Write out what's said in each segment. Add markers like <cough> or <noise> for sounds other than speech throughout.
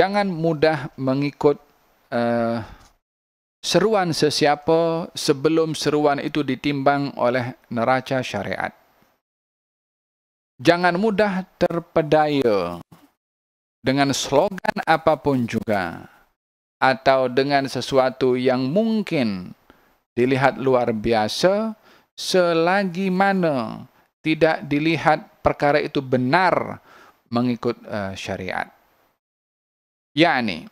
jangan mudah mengikut uh, seruan sesiapa sebelum seruan itu ditimbang oleh neraca syariat. Jangan mudah terpedaya dengan slogan apapun juga atau dengan sesuatu yang mungkin dilihat luar biasa selagi mana tidak dilihat perkara itu benar mengikut uh, syariat yakni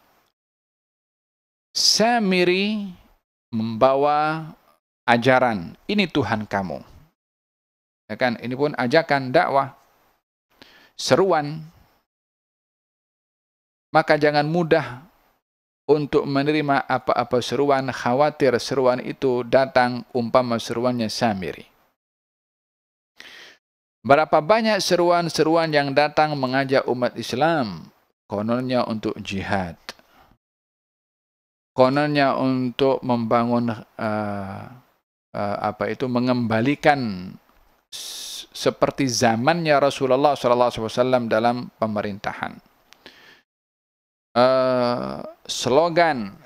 Samiri membawa ajaran ini Tuhan kamu. Ya kan? Ini pun ajakan dakwah seruan maka jangan mudah untuk menerima apa-apa seruan khawatir seruan itu datang umpama seruannya Samiri. Berapa banyak seruan-seruan yang datang mengajak umat Islam Kononnya untuk jihad. Kononnya untuk membangun uh, uh, apa itu mengembalikan seperti zamannya Rasulullah sallallahu alaihi wasallam dalam pemerintahan. Uh, slogan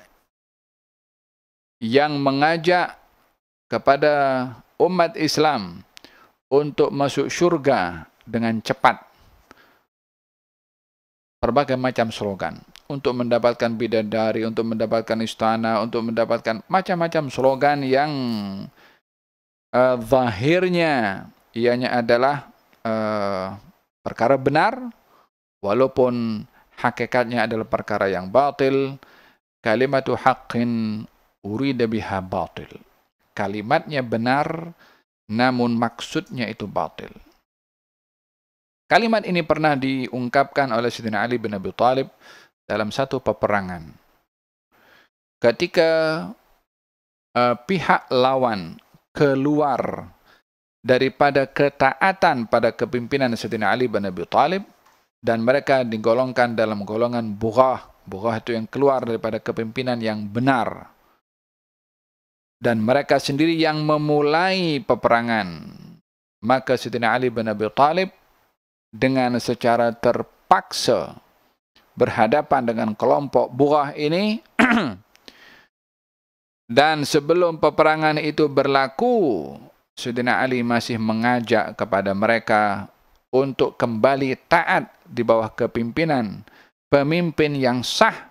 yang mengajak kepada umat Islam untuk masuk surga dengan cepat berbagai macam slogan untuk mendapatkan bidadari, untuk mendapatkan istana, untuk mendapatkan macam-macam slogan yang uh, zahirnya ianya adalah uh, perkara benar walaupun hakikatnya adalah perkara yang batil kalimatu haqqin urida biha batil kalimatnya benar namun maksudnya itu batil Kalimat ini pernah diungkapkan oleh Syedina Ali bin Abi Talib dalam satu peperangan. Ketika uh, pihak lawan keluar daripada ketaatan pada kepimpinan Syedina Ali bin Abi Talib dan mereka digolongkan dalam golongan bughah. Bughah itu yang keluar daripada kepimpinan yang benar. Dan mereka sendiri yang memulai peperangan. Maka Syedina Ali bin Abi Talib dengan secara terpaksa berhadapan dengan kelompok buah ini <clears throat> dan sebelum peperangan itu berlaku Sudina Ali masih mengajak kepada mereka untuk kembali taat di bawah kepimpinan pemimpin yang sah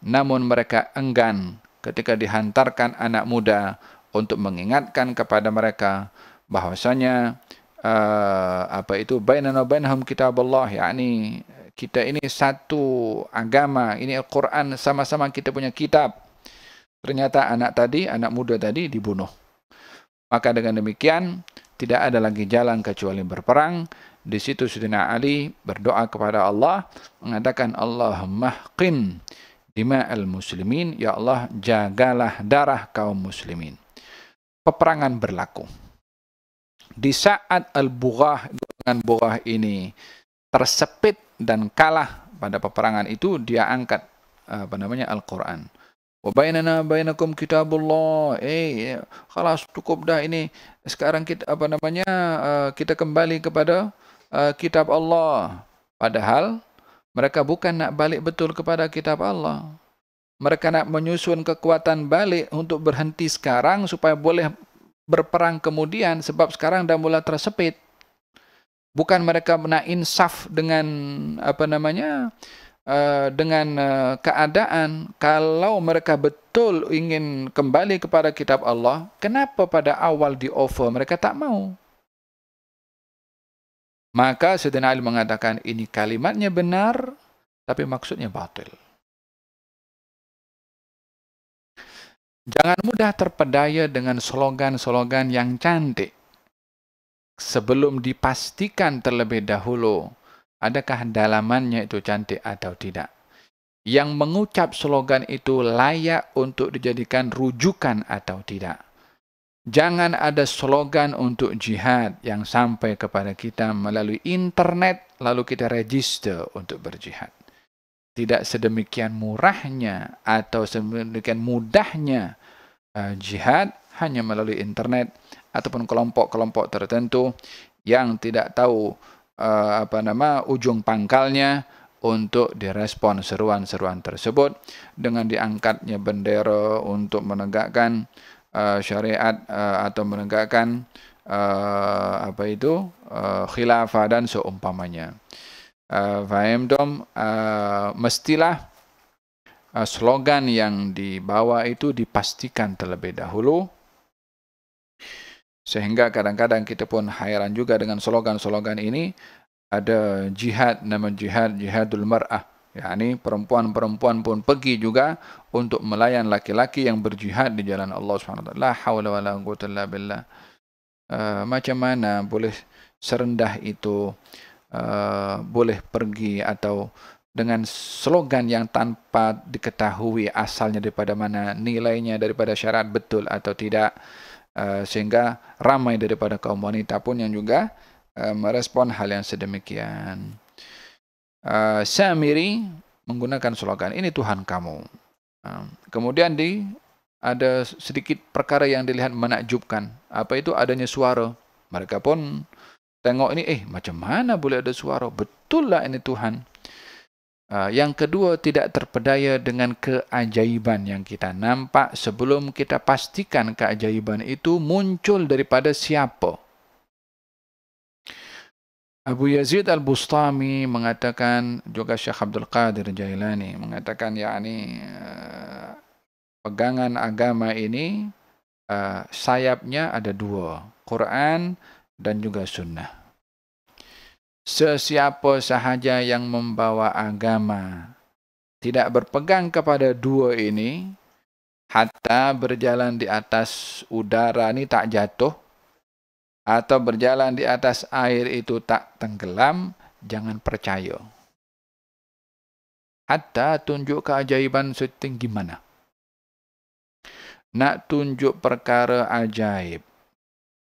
namun mereka enggan ketika dihantarkan anak muda untuk mengingatkan kepada mereka bahwasanya Ah, apa itu bainana bainahum kitaballah yakni kita ini satu agama ini Al-Quran sama-sama kita punya kitab ternyata anak tadi anak muda tadi dibunuh maka dengan demikian tidak ada lagi jalan kecuali berperang di situ Sayyidina Ali berdoa kepada Allah mengatakan Allahumma qin dima'al muslimin ya Allah jagalah darah kaum muslimin peperangan berlaku di saat al-Bughah dengan Bughah ini tersepit dan kalah pada peperangan itu dia angkat eh, apa namanya Al-Qur'an. Wa bainana bainakum kitabullah. Eh, ya, kelas cukup dah ini. Sekarang kita apa namanya eh, kita kembali kepada eh, kitab Allah. Padahal mereka bukan nak balik betul kepada kitab Allah. Mereka nak menyusun kekuatan balik untuk berhenti sekarang supaya boleh berperang kemudian sebab sekarang dah mula tersepit bukan mereka nak insaf dengan apa namanya eh, dengan eh, keadaan kalau mereka betul ingin kembali kepada kitab Allah kenapa pada awal di offer mereka tak mau maka Sayyidina Ali mengatakan ini kalimatnya benar tapi maksudnya batil Jangan mudah terpedaya dengan slogan-slogan yang cantik. Sebelum dipastikan terlebih dahulu, adakah dalamannya itu cantik atau tidak. Yang mengucap slogan itu layak untuk dijadikan rujukan atau tidak. Jangan ada slogan untuk jihad yang sampai kepada kita melalui internet, lalu kita register untuk berjihad. tidak sedemikian murahnya atau sedemikian mudahnya uh, jihad hanya melalui internet ataupun kelompok-kelompok tertentu yang tidak tahu uh, apa nama ujung pangkalnya untuk direspon seruan-seruan tersebut dengan diangkatnya bendera untuk menegakkan uh, syariat uh, atau menegakkan uh, apa itu uh, khilafah dan seumpamanya. So, Ah, Vaemdom ah, mestilah ah, slogan yang dibawa itu dipastikan terlebih dahulu sehingga kadang-kadang kita pun hairan juga dengan slogan-slogan ini ada jihad nama jihad jihadul mar'ah yakni perempuan-perempuan pun pergi juga untuk melayan laki-laki yang berjihad di jalan Allah Subhanahu wa taala haula wala quwwata illa billah macam mana boleh serendah itu Uh, boleh pergi atau dengan slogan yang tanpa diketahui asalnya daripada mana nilainya daripada syarat betul atau tidak uh, sehingga ramai daripada kaum wanita pun yang juga uh, merespon hal yang sedemikian uh, Samiri menggunakan slogan ini Tuhan kamu uh, kemudian di ada sedikit perkara yang dilihat menakjubkan apa itu adanya suara mereka pun Tengok ini, eh macam mana boleh ada suara? Betul lah ini Tuhan. Ah, yang kedua, tidak terpedaya dengan keajaiban yang kita nampak sebelum kita pastikan keajaiban itu muncul daripada siapa. Abu Yazid Al-Bustami mengatakan, juga Syekh Abdul Qadir Jailani mengatakan, yakni ah, pegangan agama ini ah, sayapnya ada dua. Quran, dan juga sunnah. Sesiapa sahaja yang membawa agama tidak berpegang kepada dua ini, hatta berjalan di atas udara ini tak jatuh, atau berjalan di atas air itu tak tenggelam, jangan percaya. Hatta tunjuk keajaiban setinggi mana. Nak tunjuk perkara ajaib.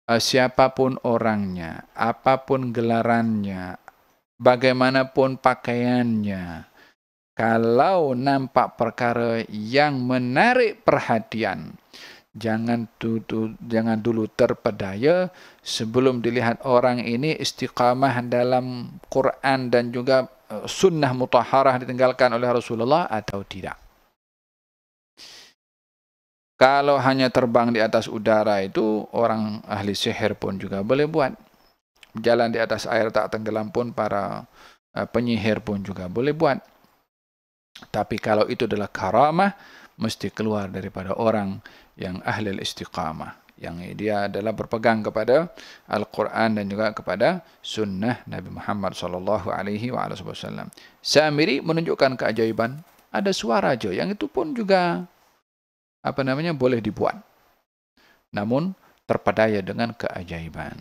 Eh, siapapun orangnya, apapun gelarannya, bagaimanapun pakaiannya, kalau nampak perkara yang menarik perhatian, jangan dulu, jangan dulu terpedaya sebelum dilihat orang ini istiqamah dalam Quran dan juga eh, sunnah mutaharah ditinggalkan oleh Rasulullah atau tidak. Kalau hanya terbang di atas udara itu orang ahli sihir pun juga boleh buat. Jalan di atas air tak tenggelam pun para eh, penyihir pun juga boleh buat. Tapi kalau itu adalah karamah mesti keluar daripada orang yang ahli istiqamah yang dia adalah berpegang kepada Al-Quran dan juga kepada sunnah Nabi Muhammad SAW. alaihi Samiri menunjukkan keajaiban ada suara jo yang itu pun juga apa namanya boleh dibuat namun terpedaya dengan keajaiban